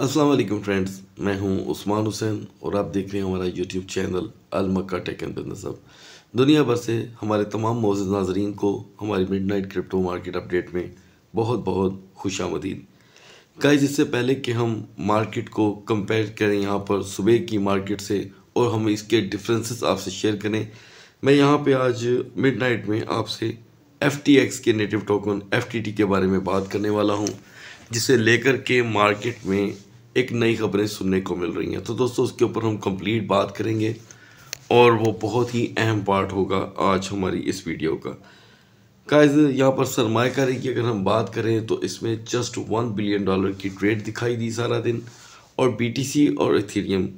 अस्सलाम वालेकुम फ्रेंड्स मैं हूं उस्मान हुसैन और आप देख रहे हैं हमारा YouTube channel Al Makkah tech and business अब दुनिया भर से हमारे तमाम मौजूद नाजरीन को हमारी midnight crypto market update में बहुत बहुत खुश आमदीद गाइज इससे पहले कि हम मार्केट को कंपेयर करें यहाँ पर सुबह की मार्केट से और हम इसके डिफरेंसेस आपसे शेयर करें मैं यहाँ पर आज नाइट में आपसे एफ के नेटिव टोकन एफ के बारे में बात करने वाला हूँ जिसे लेकर के मार्केट में एक नई खबरें सुनने को मिल रही हैं तो दोस्तों उसके ऊपर हम कंप्लीट बात करेंगे और वो बहुत ही अहम पार्ट होगा आज हमारी इस वीडियो का काज यहाँ पर सरमाकारी की अगर हम बात करें तो इसमें जस्ट वन बिलियन डॉलर की ट्रेड दिखाई दी सारा दिन और बी और इथीरियम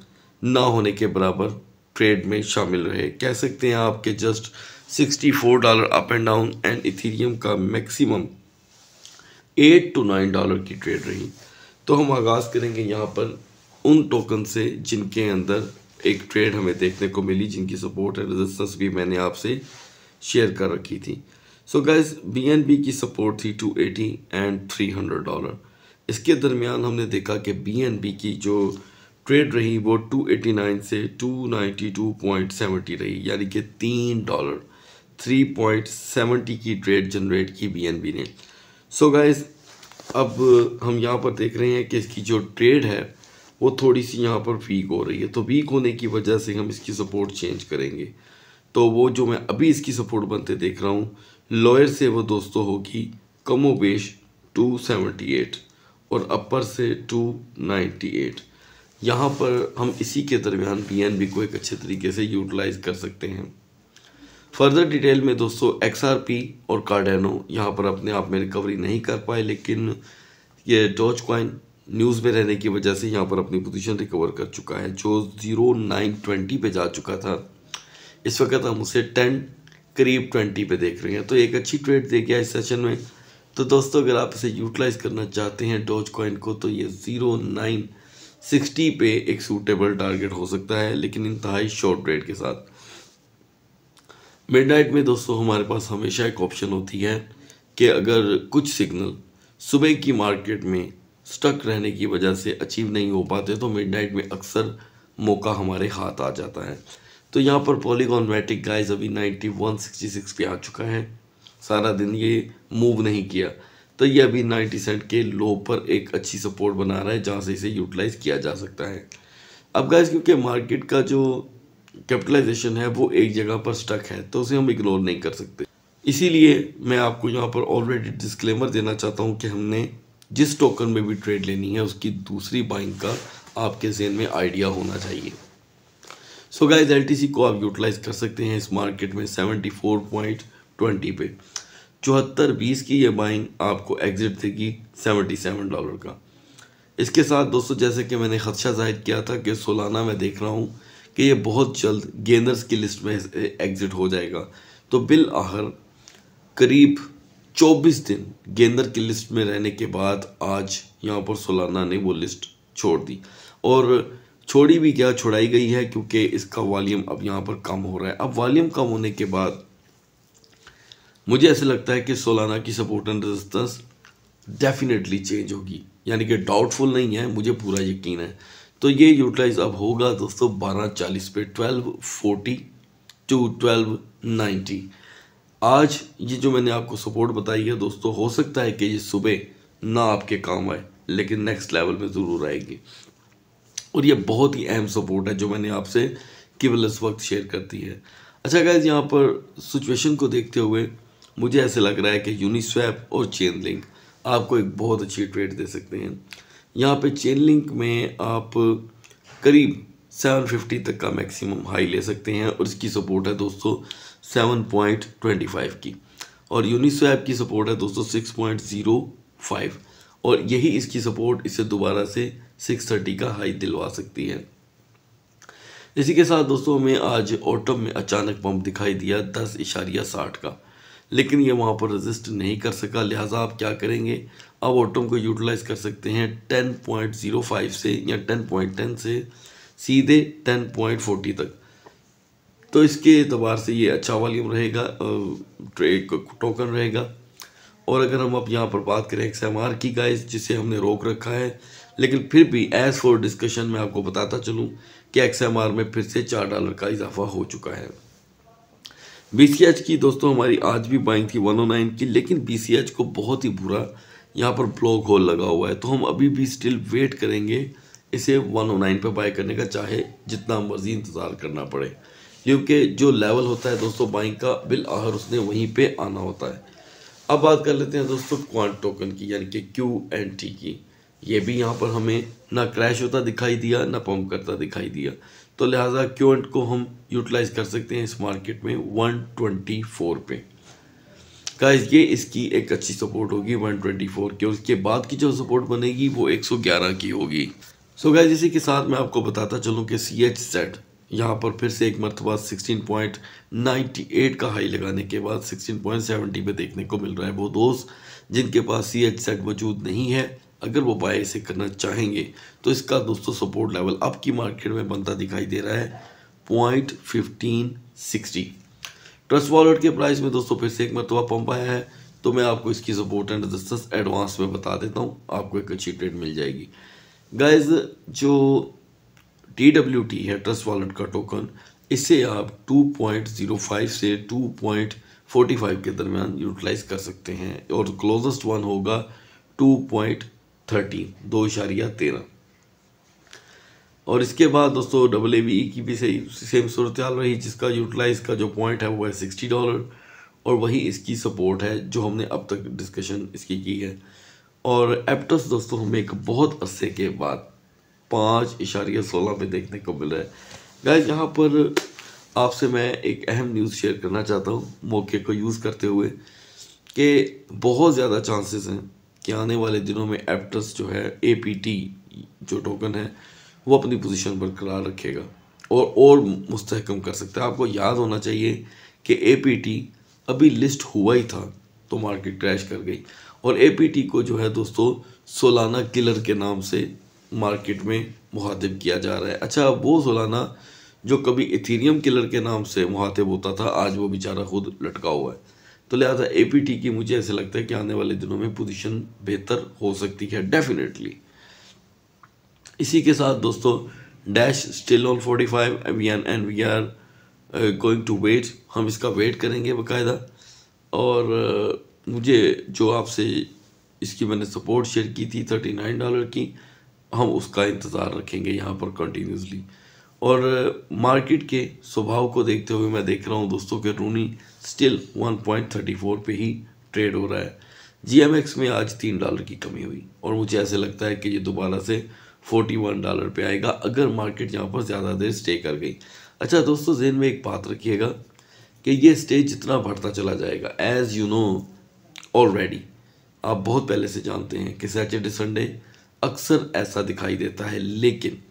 ना होने के बराबर ट्रेड में शामिल रहे कह सकते हैं आपके just 64 dollar up and down and ethereum का maximum at two nine dollar की ट्रेड रही तो हम आगाज़ करेंगे यहाँ पर उन टोकन से जिनके अंदर एक ट्रेड हमें देखने को मिली जिनकी सपोर्ट एंड रेजिस्टेंस भी मैंने आपसे शेयर कर रखी थी सो गैस बी की सपोर्ट थी two eighty and three hundred dollar इसके दरमियान हमने देखा कि बी की जो ट्रेड रही वो 289 से 292.70 रही यानी कि तीन डॉलर 3.70 की ट्रेड जनरेट की बीएनबी ने सो so गाइज अब हम यहाँ पर देख रहे हैं कि इसकी जो ट्रेड है वो थोड़ी सी यहाँ पर वीक हो रही है तो वीक होने की वजह से हम इसकी सपोर्ट चेंज करेंगे तो वो जो मैं अभी इसकी सपोर्ट बनते देख रहा हूँ लोअर से वो दोस्तों होगी कमो बेश टू सेवेंटी एट और अपर से टू नाइन्टी एट यहाँ पर हम इसी के दरमियान बी को एक अच्छे तरीके से यूटिलाइज कर सकते हैं फर्दर डिटेल में दोस्तों एक्स और कार्डेनो यहाँ पर अपने आप में रिकवरी नहीं कर पाए लेकिन ये डॉच कॉइन न्यूज़ में रहने की वजह से यहाँ पर अपनी पोजीशन रिकवर कर चुका है जो ज़ीरो नाइन ट्वेंटी पर जा चुका था इस वक्त हम उसे टेन करीब ट्वेंटी पे देख रहे हैं तो एक अच्छी ट्रेड दे गया इस सेशन में तो दोस्तों अगर आप इसे यूटिलाइज करना चाहते हैं डॉज कॉइन को तो ये ज़ीरो नाइन सिक्सटी पे एक सूटेबल टारगेट हो सकता है लेकिन इंतहाई शॉर्ट रेट के साथ मिडनाइट में दोस्तों हमारे पास हमेशा एक ऑप्शन होती है कि अगर कुछ सिग्नल सुबह की मार्केट में स्टक रहने की वजह से अचीव नहीं हो पाते तो मिडनाइट में अक्सर मौका हमारे हाथ आ जाता है तो यहाँ पर पॉलीगॉन मैटिक गाइस अभी 9166 पे आ चुका है सारा दिन ये मूव नहीं किया तो ये अभी 90 सेंट के लो पर एक अच्छी सपोर्ट बना रहा है जहाँ से इसे यूटिलाइज़ किया जा सकता है अब गाइस क्योंकि मार्केट का जो कैपिटलाइजेशन है वो एक जगह पर स्टक है तो उसे हम इग्नोर नहीं कर सकते इसीलिए मैं आपको यहाँ पर ऑलरेडी डिस्क्लेमर देना चाहता हूँ कि हमने जिस टोकन में भी ट्रेड लेनी है उसकी दूसरी बाइंग का आपके जेन में आइडिया होना चाहिए सो गाइज एल को आप यूटिलाइज कर सकते हैं इस मार्केट में सेवेंटी फोर पॉइंट ट्वेंटी पे चौहत्तर बीस की ये बाइंग आपको एग्जिट देगी सेवेंटी सेवन डॉलर का इसके साथ दोस्तों जैसे कि मैंने खदशा जाहिर किया था कि सोलाना मैं देख रहा हूँ कि ये बहुत जल्द गेनर्स की लिस्ट में एग्जिट हो जाएगा तो बिल आहर करीब 24 दिन गेंदर की लिस्ट में रहने के बाद आज यहाँ पर सोलाना ने वो लिस्ट छोड़ दी और छोड़ी भी क्या छोड़ाई गई है क्योंकि इसका वॉल्यूम अब यहाँ पर कम हो रहा है अब वॉल्यूम कम होने के बाद मुझे ऐसा लगता है कि सोलाना की support and resistance definitely change होगी यानी कि डाउटफुल नहीं है मुझे पूरा यकीन है तो ये यूटिलाइज अब होगा दोस्तों बारह चालीस पे twelve forty two twelve ninety आज ये जो मैंने आपको सपोर्ट बताई है दोस्तों हो सकता है कि ये सुबह ना आपके काम आए लेकिन नेक्स्ट लेवल में ज़रूर आएगी और ये बहुत ही अहम सपोर्ट है जो मैंने आपसे केवल इस वक्त शेयर करती है अच्छा गैस यहाँ पर सिचुएशन को देखते हुए मुझे ऐसे लग रहा है कि यूनिस्वैप और चेन लिंक आपको एक बहुत अच्छी ट्रेड दे सकते हैं यहाँ पे चेन लिंक में आप करीब 750 तक का मैक्सिमम हाई ले सकते हैं और इसकी सपोर्ट है दोस्तों 7.25 की और यूनिस्वैप की सपोर्ट है दोस्तों 6.05 और यही इसकी सपोर्ट इसे दोबारा से 630 का हाई दिलवा सकती है इसी के साथ दोस्तों हमें आज ऑटम में अचानक पंप दिखाई दिया दस इशारिया साठ का लेकिन ये वहाँ पर रजिस्ट नहीं कर सका लिहाजा आप क्या करेंगे अब ऑटम को यूटिलाइज कर सकते हैं 10.05 से या 10.10 से सीधे 10.40 तक तो इसके अतबार से ये अच्छा वॉल्यूम रहेगा ट्रेड टोकन रहेगा और अगर हम अब यहाँ पर बात करें एक्स एम आर की गाइस जिसे हमने रोक रखा है लेकिन फिर भी एज फॉर डिस्कशन में आपको बताता चलूँ कि एक्स एम आर में फिर से चार डॉलर का इजाफा हो चुका है बी की दोस्तों हमारी आज भी बाइंग थी 109 की लेकिन बी को बहुत ही बुरा यहाँ पर ब्लॉक होल लगा हुआ है तो हम अभी भी स्टिल वेट करेंगे इसे 109 पे बाय करने का चाहे जितना मर्जी इंतज़ार करना पड़े क्योंकि जो लेवल होता है दोस्तों बाइंग का बिल आहर उसने वहीं पे आना होता है अब बात कर लेते हैं दोस्तों क्वांट टोकन की यानी कि क्यू एन टी की ये भी यहाँ पर हमें ना क्रैश होता दिखाई दिया ना पंप करता दिखाई दिया तो लिहाजा क्यू एंड को हम यूटिलाइज कर सकते हैं इस मार्केट में 124 पे का ये इसकी एक अच्छी सपोर्ट होगी 124 की उसके बाद की जो सपोर्ट बनेगी वो 111 की होगी सो so गाइज इसी के साथ मैं आपको बताता चलूँ कि सी एच सेट यहाँ पर फिर से एक मरतबा 16.98 का हाई लगाने के बाद 16.70 पे देखने को मिल रहा है वो दोस्त जिनके पास सी एच सेट मौजूद नहीं है अगर वो बाय इसे करना चाहेंगे तो इसका दोस्तों सपोर्ट लेवल अब की मार्केट में बनता दिखाई दे रहा है point fifteen sixty trust wallet के प्राइस में दोस्तों फिर से एक मरतबा पंप आया है तो मैं आपको इसकी सपोर्ट एंड रजिस्टेंस एडवांस में बता देता हूँ आपको एक अच्छी ट्रेड मिल जाएगी गाइज जो टी डब्ल्यू टी है ट्रस्ट वॉलेट का टोकन इसे आप टू पॉइंट ज़ीरो फाइव से टू पॉइंट फाइव के दरमियान यूटिलाइज कर सकते हैं और क्लोजेस्ट वन होगा टू पॉइंट थर्टीन दो इशारिया तेरह और इसके बाद दोस्तों डबल ए बी की भी सही सेम सूरत रही जिसका यूटिलाइज का जो पॉइंट है वो है सिक्सटी डॉलर और वही इसकी सपोर्ट है जो हमने अब तक डिस्कशन इसकी की है और एप्टस दोस्तों हमें एक बहुत अरसे के बाद पाँच इशारिया सोलह में देखने को मिला है गाय यहाँ पर आपसे मैं एक अहम न्यूज़ शेयर करना चाहता हूँ मौके को यूज़ करते हुए कि बहुत ज़्यादा चांसेस हैं कि आने वाले दिनों में एप्टस जो है ए जो टोकन है वो अपनी पोजीशन बरकरार रखेगा और और मुस्तकम कर सकता है आपको याद होना चाहिए कि ए अभी लिस्ट हुआ ही था तो मार्केट क्रैश कर गई और ए को जो है दोस्तों सोलाना किलर के नाम से मार्केट में मुहातब किया जा रहा है अच्छा वो सोलाना जो कभी इथीरियम किलर के नाम से मुहातब होता था आज वो बेचारा खुद लटका हुआ है तो लिहाजा टी की मुझे ऐसे लगता है कि आने वाले दिनों में पोजिशन बेहतर हो सकती है डेफिनेटली इसी के साथ दोस्तों dash still on forty five and we are going to wait हम इसका वेट करेंगे बकायदा और uh, मुझे जो आपसे इसकी मैंने सपोर्ट शेयर की थी थर्टी नाइन डॉलर की हम उसका इंतज़ार रखेंगे यहाँ पर कंटिन्यूसली और मार्केट के स्वभाव को देखते हुए मैं देख रहा हूँ दोस्तों के रूनी स्टिल 1.34 पे ही ट्रेड हो रहा है जीएमएक्स में आज तीन डॉलर की कमी हुई और मुझे ऐसे लगता है कि ये दोबारा से 41 डॉलर पे आएगा अगर मार्केट यहाँ पर ज़्यादा देर स्टे कर गई अच्छा दोस्तों जेन में एक बात रखिएगा कि ये स्टेज जितना बढ़ता चला जाएगा एज़ यू नो ऑलरेडी आप बहुत पहले से जानते हैं कि सैटरडे संडे अक्सर ऐसा दिखाई देता है लेकिन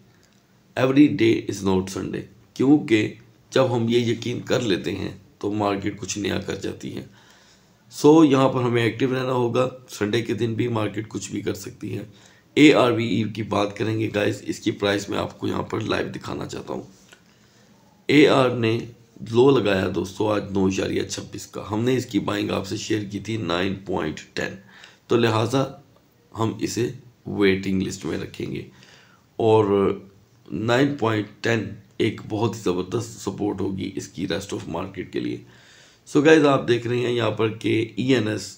every day is not Sunday क्योंकि जब हम ये यकीन कर लेते हैं तो मार्केट कुछ नया कर जाती है सो so, यहाँ पर हमें एक्टिव रहना होगा संडे के दिन भी मार्केट कुछ भी कर सकती है ए आर वी ई की बात करेंगे गाइस इसकी प्राइस मैं आपको यहाँ पर लाइव दिखाना चाहता हूँ ए आर ने लो लगाया दोस्तों आज नौ इशारिया छब्बीस का हमने इसकी बाइंग आपसे शेयर की थी नाइन पॉइंट टेन तो लिहाजा हम इसे वेटिंग लिस्ट में रखेंगे और नाइन पॉइंट टेन एक बहुत ही ज़बरदस्त सपोर्ट होगी इसकी रेस्ट ऑफ मार्केट के लिए सो so गाइज आप देख रहे हैं यहाँ पर कि ई एन एस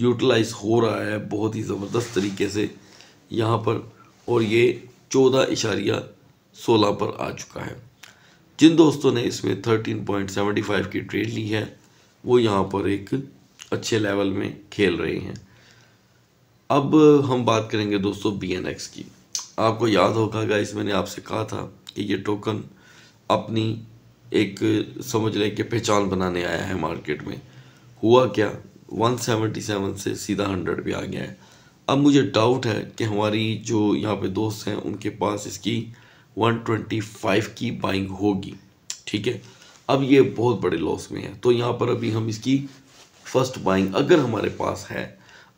यूटिलाइज हो रहा है बहुत ही ज़बरदस्त तरीके से यहाँ पर और ये चौदह इशारिया सोलह पर आ चुका है जिन दोस्तों ने इसमें थर्टीन पॉइंट सेवेंटी फाइव की ट्रेड ली है वो यहाँ पर एक अच्छे लेवल में खेल रहे हैं अब हम बात करेंगे दोस्तों बी एन एक्स की आपको याद होगा गाइस मैंने आपसे कहा था कि ये टोकन अपनी एक समझ लें कि पहचान बनाने आया है मार्केट में हुआ क्या 177 से सीधा 100 पे आ गया है अब मुझे डाउट है कि हमारी जो यहाँ पे दोस्त हैं उनके पास इसकी 125 की बाइंग होगी ठीक है अब ये बहुत बड़े लॉस में है तो यहाँ पर अभी हम इसकी फर्स्ट बाइंग अगर हमारे पास है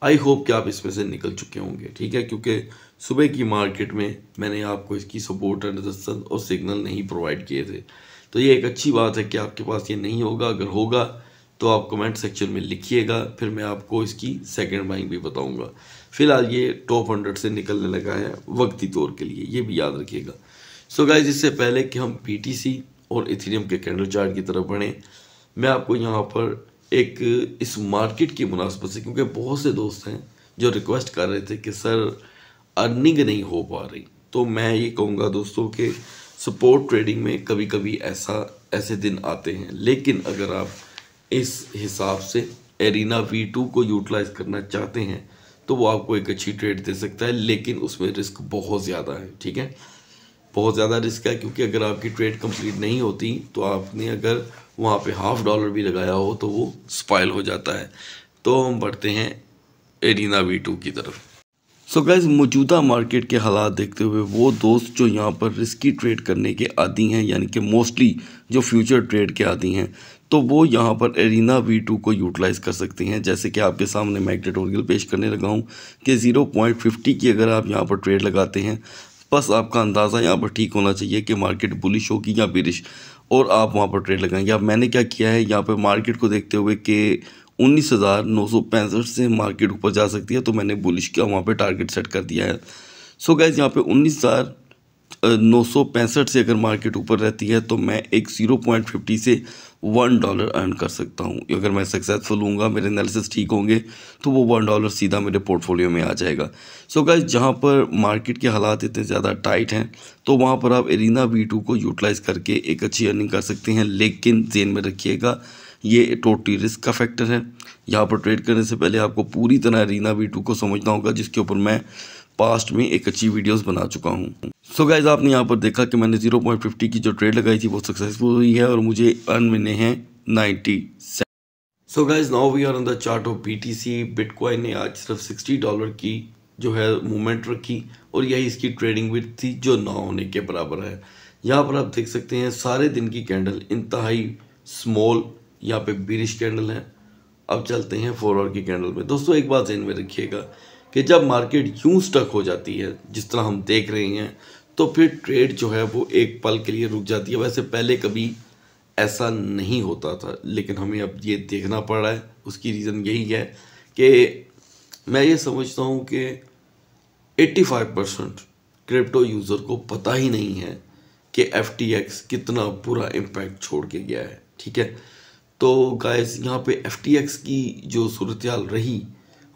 आई होप कि आप इसमें से निकल चुके होंगे ठीक है क्योंकि सुबह की मार्केट में मैंने आपको इसकी सपोर्ट एंड रजिस्टेंस और सिग्नल नहीं प्रोवाइड किए थे तो ये एक अच्छी बात है कि आपके पास ये नहीं होगा अगर होगा तो आप कमेंट सेक्शन में लिखिएगा फिर मैं आपको इसकी सेकंड बाइंग भी बताऊंगा फिलहाल ये टॉप हंड्रेड से निकलने लगा है वक्ती तौर के लिए ये भी याद रखिएगा सो so गाइज इससे पहले कि हम पी और इथीरियम के कैंडल चार्ट की तरफ बढ़ें मैं आपको यहाँ पर एक इस मार्केट की मुनासबत से क्योंकि बहुत से दोस्त हैं जो रिक्वेस्ट कर रहे थे कि सर अर्निंग नहीं हो पा रही तो मैं ये कहूँगा दोस्तों कि सपोर्ट ट्रेडिंग में कभी कभी ऐसा ऐसे दिन आते हैं लेकिन अगर आप इस हिसाब से एरिना वी टू को यूटिलाइज करना चाहते हैं तो वो आपको एक अच्छी ट्रेड दे सकता है लेकिन उसमें रिस्क बहुत ज़्यादा है ठीक है बहुत ज़्यादा रिस्क है क्योंकि अगर आपकी ट्रेड कंप्लीट नहीं होती तो आपने अगर वहाँ पे हाफ डॉलर भी लगाया हो तो वो स्पाइल हो जाता है तो हम बढ़ते हैं एरिना वी टू की तरफ सो गैस मौजूदा मार्केट के हालात देखते हुए वो दोस्त जो यहाँ पर रिस्की ट्रेड करने के आदि हैं यानी कि मोस्टली जो फ्यूचर ट्रेड के आदि हैं तो वो यहाँ पर एरिना वी टू को यूटिलाइज़ कर सकते हैं जैसे कि आपके सामने मैं एडिटोरियल पेश करने लगा हूँ कि ज़ीरो पॉइंट फिफ्टी की अगर आप यहाँ पर ट्रेड लगाते हैं बस आपका अंदाज़ा यहाँ पर ठीक होना चाहिए कि मार्केट बुलिश होगी या बिरिश और आप वहाँ पर ट्रेड लगाएंगे अब मैंने क्या किया है यहाँ पर मार्केट को देखते हुए कि उन्नीस हज़ार नौ सौ पैंसठ से मार्केट ऊपर जा सकती है तो मैंने बुलिश का वहाँ पे टारगेट सेट कर दिया है सो गैस यहाँ पे उन्नीस हज़ार नौ सौ पैंसठ से अगर मार्केट ऊपर रहती है तो मैं एक ज़ीरो पॉइंट फिफ्टी से वन डॉलर अर्न कर सकता हूँ अगर मैं सक्सेसफुल हूँ मेरे एनालिसिस ठीक होंगे तो वो वन डॉलर सीधा मेरे पोर्टफोलियो में आ जाएगा सो so गाइज जहाँ पर मार्केट के हालात इतने ज़्यादा टाइट हैं तो वहाँ पर आप एरिना वी टू को यूटिलाइज़ करके एक अच्छी अर्निंग कर सकते हैं लेकिन जेन में रखिएगा ये टोटली रिस्क का फैक्टर है यहाँ पर ट्रेड करने से पहले आपको पूरी तरह रीना वी को समझना होगा जिसके ऊपर मैं पास्ट में एक अच्छी वीडियोस बना चुका हूँ सो गाइज आपने यहाँ पर देखा कि मैंने 0.50 की जो ट्रेड लगाई थी वो सक्सेसफुल हुई है और मुझे अर्न मिले हैं ninety so guys now we are on the chart of BTC bitcoin ने आज सिर्फ 60 डॉलर की जो है मूवमेंट रखी और यही इसकी ट्रेडिंग विथ थी जो ना होने के बराबर है यहाँ पर आप देख सकते हैं सारे दिन की कैंडल इंतहाई स्मॉल यहाँ पे बीरिश कैंडल है अब चलते हैं फोर आवर की कैंडल में दोस्तों एक बात जहन में रखिएगा कि जब मार्केट यूं स्टक हो जाती है जिस तरह हम देख रहे हैं तो फिर ट्रेड जो है वो एक पल के लिए रुक जाती है वैसे पहले कभी ऐसा नहीं होता था लेकिन हमें अब ये देखना पड़ रहा है उसकी रीज़न यही है कि मैं ये समझता हूँ कि 85 परसेंट क्रिप्टो यूज़र को पता ही नहीं है कि एफ कितना बुरा इम्पैक्ट छोड़ के गया है ठीक है तो गाइस यहाँ पे एफ की जो सूरत रही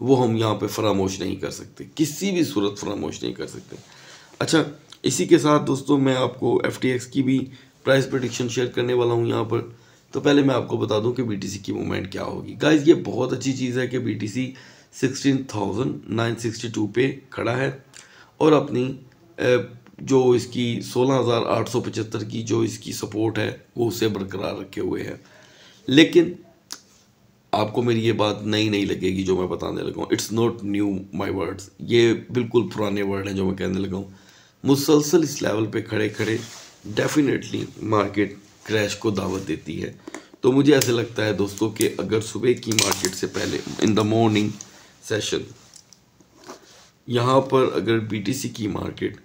वो हम यहाँ पे फरामोश नहीं कर सकते किसी भी सूरत फरामोश नहीं कर सकते अच्छा इसी के साथ दोस्तों मैं आपको एफ की भी प्राइस प्रडिक्शन शेयर करने वाला हूँ यहाँ पर तो पहले मैं आपको बता दूँ कि बी की मूवमेंट क्या होगी गाइज ये बहुत अच्छी चीज़ है कि बी टी सी सिक्सटीन खड़ा है और अपनी जो इसकी सोलह की जो इसकी सपोर्ट है वो उसे बरकरार रखे हुए हैं लेकिन आपको मेरी ये बात नई नहीं लगेगी जो मैं बताने लगा it's not new my words ये बिल्कुल पुराने वर्ड हैं जो मैं कहने लगा मुसलसल इस लेवल पे खड़े खड़े डेफिनेटली मार्केट क्रैश को दावत देती है तो मुझे ऐसे लगता है दोस्तों कि अगर सुबह की मार्केट से पहले इन द मॉर्निंग सेशन यहाँ पर अगर बीटीसी की मार्केट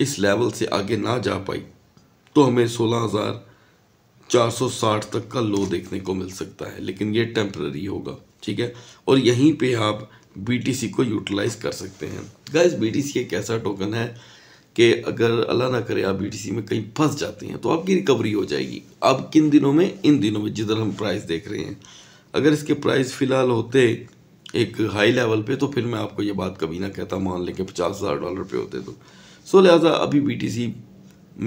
इस लेवल से आगे ना जा पाई तो हमें सोलह हज़ार 460 तक का लो देखने को मिल सकता है लेकिन ये टेम्प्ररी होगा ठीक है और यहीं पे आप बीटीसी को यूटिलाइज कर सकते हैं गाइस बीटीसी एक ऐसा टोकन है कि अगर अल्लाह ना करे आप बीटीसी में कहीं फंस जाते हैं तो आपकी रिकवरी हो जाएगी अब किन दिनों में इन दिनों में जिधर हम प्राइस देख रहे हैं अगर इसके प्राइस फ़िलहाल होते एक हाई लेवल पे तो फिर मैं आपको ये बात कभी ना कहता मान लें कि पचास हज़ार डॉलर पे होते तो सो लिहाजा अभी बी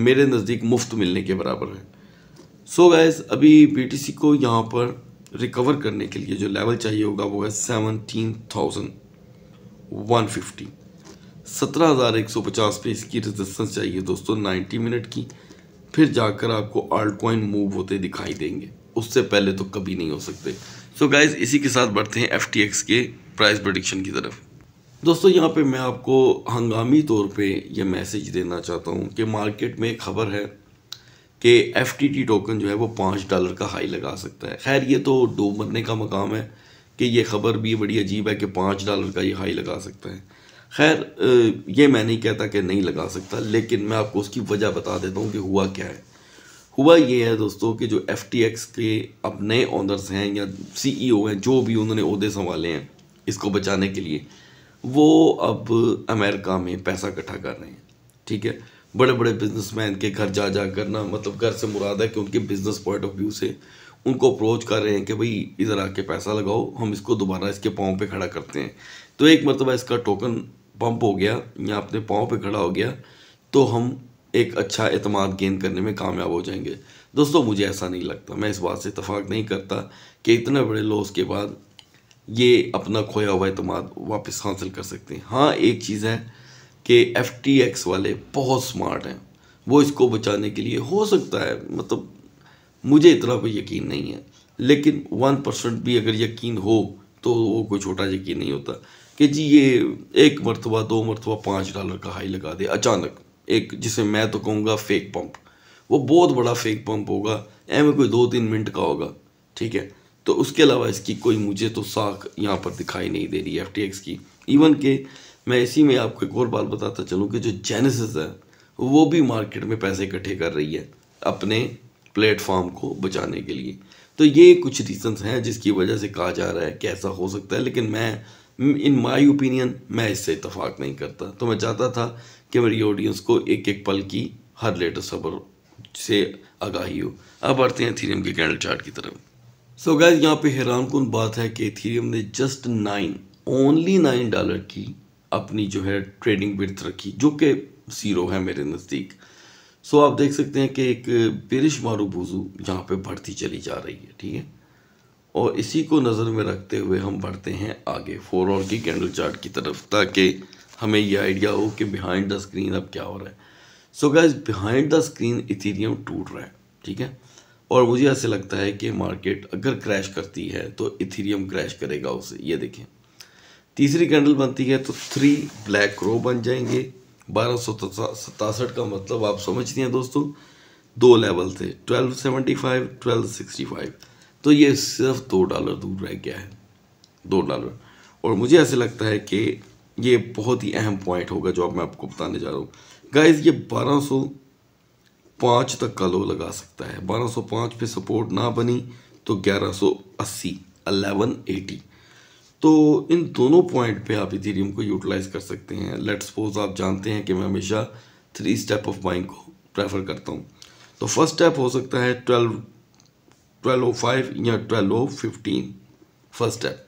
मेरे नज़दीक मुफ्त मिलने के बराबर है सो गैस अभी बी को यहाँ पर रिकवर करने के लिए जो लेवल चाहिए होगा वो है सेवनटीन थाउजेंड वन फिफ्टी सत्रह हज़ार एक सौ पचास पे इसकी रजिस्टेंस चाहिए दोस्तों नाइन्टी मिनट की फिर जाकर आपको आल्ट कॉइन मूव होते दिखाई देंगे उससे पहले तो कभी नहीं हो सकते सो so गाइज इसी के साथ बढ़ते हैं एफ के प्राइस प्रोडिक्शन की तरफ दोस्तों यहाँ पे मैं आपको हंगामी तौर पे यह मैसेज देना चाहता हूँ कि मार्केट में खबर है कि एफ टी टी टोकन जो है वो पाँच डॉलर का हाई लगा सकता है खैर ये तो डूब मरने का मकाम है कि ये ख़बर भी बड़ी अजीब है कि पाँच डॉलर का ये हाई लगा सकता है खैर ये मैं नहीं कहता कि नहीं लगा सकता लेकिन मैं आपको उसकी वजह बता देता हूँ कि हुआ क्या है हुआ ये है दोस्तों कि जो एफ टी एक्स के अब नए ऑनर्स हैं या सी ई e हैं जो भी उन्होंने अहदे संभाले हैं इसको बचाने के लिए वो अब अमेरिका में पैसा इकट्ठा कर रहे हैं ठीक है बड़े बड़े बिजनेसमैन के घर जा जा करना मतलब घर से मुराद है कि उनके बिजनेस पॉइंट ऑफ व्यू से उनको अप्रोच कर रहे हैं कि भाई इधर आके पैसा लगाओ हम इसको दोबारा इसके पाँव पे खड़ा करते हैं तो एक मरतबा इसका टोकन पंप हो गया या अपने पाँव पे खड़ा हो गया तो हम एक अच्छा अतमाद गेन करने में कामयाब हो जाएंगे दोस्तों मुझे ऐसा नहीं लगता मैं इस बात से इतफाक़ नहीं करता कि इतने बड़े लॉस के बाद ये अपना खोया हुआ अतमाद वापस हासिल कर सकते हैं हाँ एक चीज़ है कि एफ टी एक्स वाले बहुत स्मार्ट हैं वो इसको बचाने के लिए हो सकता है मतलब मुझे इतना कोई यकीन नहीं है लेकिन वन परसेंट भी अगर यकीन हो तो वो कोई छोटा यकीन नहीं होता कि जी ये एक मरतबा दो मरतबा पाँच डॉलर का हाई लगा दे अचानक एक जिसे मैं तो कहूँगा फेक पंप वो बहुत बड़ा फेक पंप होगा एम कोई दो तीन मिनट का होगा ठीक है तो उसके अलावा इसकी कोई मुझे तो साख यहाँ पर दिखाई नहीं दे रही एफ की इवन के मैं इसी में आपको एक और बात बताता चलूँ कि जो जेनेसिस है वो भी मार्केट में पैसे इकट्ठे कर रही है अपने प्लेटफॉर्म को बचाने के लिए तो ये कुछ रीजंस हैं जिसकी वजह से कहा जा रहा है कि ऐसा हो सकता है लेकिन मैं इन माय ओपिनियन मैं इससे इतफाक़ नहीं करता तो मैं चाहता था कि मेरी ऑडियंस को एक एक पल की हर लेटेस्ट खबर से आगाही हो अब बढ़ते हैं थीरियम के कैंडल चार्ट की तरफ सो so गैज यहाँ पे हैरान कन बात है कि थीरियम ने just nine only nine dollar की अपनी जो है ट्रेडिंग विर्थ रखी जो कि ज़ीरो है मेरे नज़दीक सो आप देख सकते हैं कि एक बिरिश मारू बुजू यहाँ पर बढ़ती चली जा रही है ठीक है और इसी को नज़र में रखते हुए हम बढ़ते हैं आगे फोर और की कैंडल चार्ट की तरफ ताकि हमें ये आइडिया हो कि बिहाइंड द स्क्रीन अब क्या हो रहा है so guys behind the screen Ethereum टूट रहा है ठीक है और मुझे ऐसे लगता है कि मार्केट अगर क्रैश करती है तो इथीरियम क्रैश करेगा उसे ये देखें तीसरी कैंडल बनती है तो थ्री ब्लैक रो बन जाएंगे बारह सौ सतासठ का मतलब आप समझते हैं दोस्तों दो लेवल थे twelve seventy five twelve sixty five तो ये सिर्फ दो डॉलर दूर रह गया है दो डॉलर और मुझे ऐसे लगता है कि ये बहुत ही अहम पॉइंट होगा जो अब मैं आपको बताने जा रहा हूँ गाइज ये बारह सौ पाँच तक का लो लगा सकता है बारह सौ पाँच पे सपोर्ट ना बनी तो ग्यारह सौ अस्सी अलेवन एटी तो इन दोनों पॉइंट पे आप इथीरियम को यूटिलाइज कर सकते हैं लेट सपोज आप जानते हैं कि मैं हमेशा थ्री स्टेप ऑफ बाइंग को प्रेफर करता हूँ तो फर्स्ट स्टेप हो सकता है ट्वेल्व ट्वेल्व ओ फाइव या twelve o fifteen first step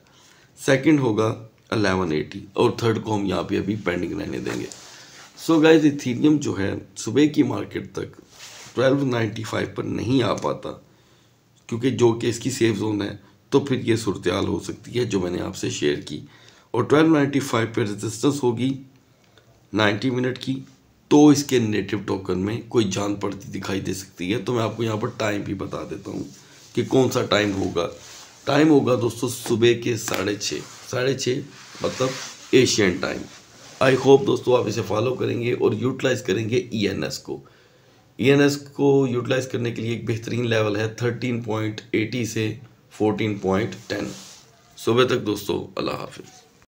second होगा अलेवन एटी और थर्ड को हम यहाँ पे अभी पेंडिंग रहने देंगे सो गाइज इथीरियम जो है सुबह की मार्केट तक ट्वेल्व नाइन्टी फाइव पर नहीं आ पाता क्योंकि जो कि इसकी सेफ जोन है तो फिर ये सूरत हो सकती है जो मैंने आपसे शेयर की और 1295 पे रेजिस्टेंस होगी 90 मिनट की तो इसके नेटिव टोकन में कोई जान पड़ती दिखाई दे सकती है तो मैं आपको यहाँ पर टाइम भी बता देता हूँ कि कौन सा टाइम होगा टाइम होगा दोस्तों सुबह के साढ़े छः साढ़े छः मतलब एशियन टाइम आई होप दोस्तों आप इसे फॉलो करेंगे और यूटिलाइज़ करेंगे ई एन एस को ई एन एस को यूटिलाइज़ करने के लिए एक बेहतरीन लेवल है थर्टीन पॉइंट एटी से 14.10 सुबह तक दोस्तों अल्लाह हाफिज़